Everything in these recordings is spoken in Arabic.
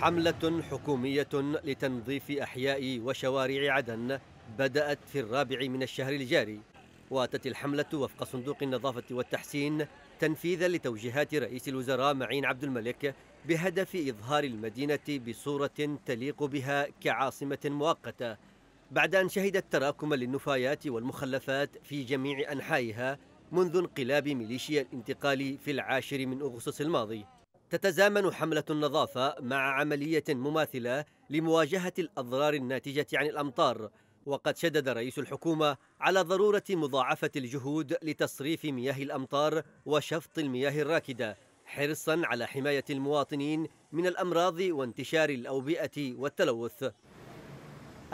حملة حكومية لتنظيف أحياء وشوارع عدن بدأت في الرابع من الشهر الجاري وأتت الحملة وفق صندوق النظافة والتحسين تنفيذا لتوجيهات رئيس الوزراء معين عبد الملك بهدف إظهار المدينة بصورة تليق بها كعاصمة مؤقتة بعد أن شهدت تراكما للنفايات والمخلفات في جميع أنحائها منذ انقلاب ميليشيا الانتقالي في العاشر من أغسطس الماضي تتزامن حملة النظافة مع عملية مماثلة لمواجهة الأضرار الناتجة عن الأمطار وقد شدد رئيس الحكومة على ضرورة مضاعفة الجهود لتصريف مياه الأمطار وشفط المياه الراكدة حرصا على حماية المواطنين من الأمراض وانتشار الأوبئة والتلوث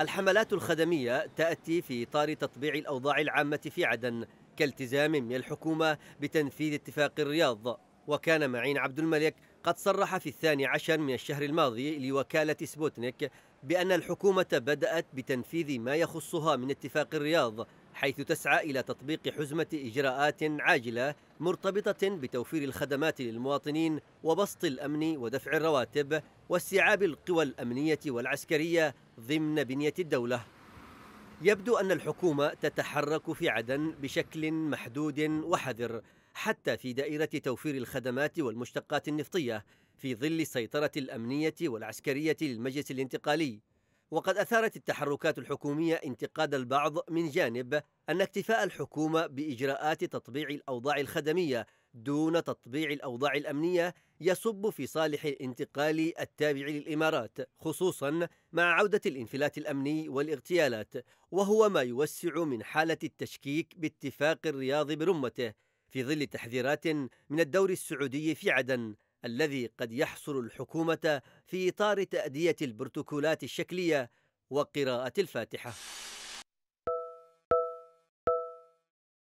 الحملات الخدمية تأتي في إطار تطبيع الأوضاع العامة في عدن كالتزام من الحكومة بتنفيذ اتفاق الرياض وكان معين عبد الملك قد صرح في الثاني عشر من الشهر الماضي لوكالة سبوتنيك بأن الحكومة بدأت بتنفيذ ما يخصها من اتفاق الرياض حيث تسعى إلى تطبيق حزمة إجراءات عاجلة مرتبطة بتوفير الخدمات للمواطنين وبسط الأمن ودفع الرواتب واستيعاب القوى الأمنية والعسكرية ضمن بنية الدولة يبدو أن الحكومة تتحرك في عدن بشكل محدود وحذر حتى في دائرة توفير الخدمات والمشتقات النفطية في ظل السيطرة الأمنية والعسكرية للمجلس الانتقالي وقد أثارت التحركات الحكومية انتقاد البعض من جانب أن اكتفاء الحكومة بإجراءات تطبيع الأوضاع الخدمية دون تطبيع الأوضاع الأمنية يصب في صالح الانتقال التابع للإمارات خصوصا مع عودة الانفلات الأمني والاغتيالات وهو ما يوسع من حالة التشكيك باتفاق الرياض برمته في ظل تحذيرات من الدور السعودي في عدن الذي قد يحصر الحكومة في إطار تأدية البروتوكولات الشكلية وقراءة الفاتحة